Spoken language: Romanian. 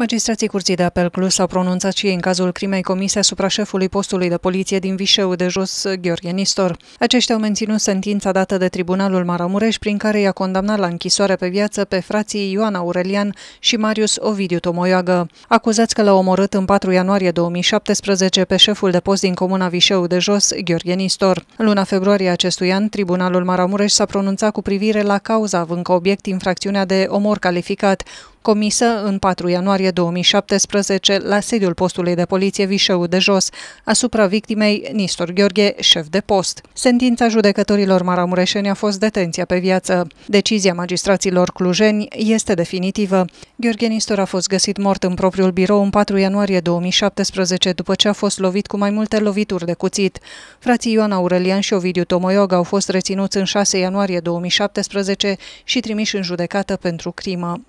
Magistrații Curții de Apel Cluj s-au pronunțat și ei în cazul crimei comise asupra șefului postului de poliție din Vișeu de Jos, Gheorghe Nistor. Aceștia au menținut sentința dată de Tribunalul Maramureș, prin care i-a condamnat la închisoare pe viață pe frații Ioan Aurelian și Marius Ovidiu Tomoiagă. Acuzați că l-au omorât în 4 ianuarie 2017 pe șeful de post din comuna Vișeu de Jos, Gheorghe Nistor. În luna februarie acestui an, Tribunalul Maramureș s-a pronunțat cu privire la cauza având ca obiect infracțiunea de omor calificat, comisă în 4 ianuarie 2017 la sediul postului de poliție Vișeu de Jos, asupra victimei Nistor Gheorghe, șef de post. Sentința judecătorilor maramureșeni a fost detenția pe viață. Decizia magistraților clujeni este definitivă. Gheorghe Nistor a fost găsit mort în propriul birou în 4 ianuarie 2017 după ce a fost lovit cu mai multe lovituri de cuțit. Frații Ioan Aurelian și Ovidiu Tomoioga au fost reținuți în 6 ianuarie 2017 și trimiși în judecată pentru crimă.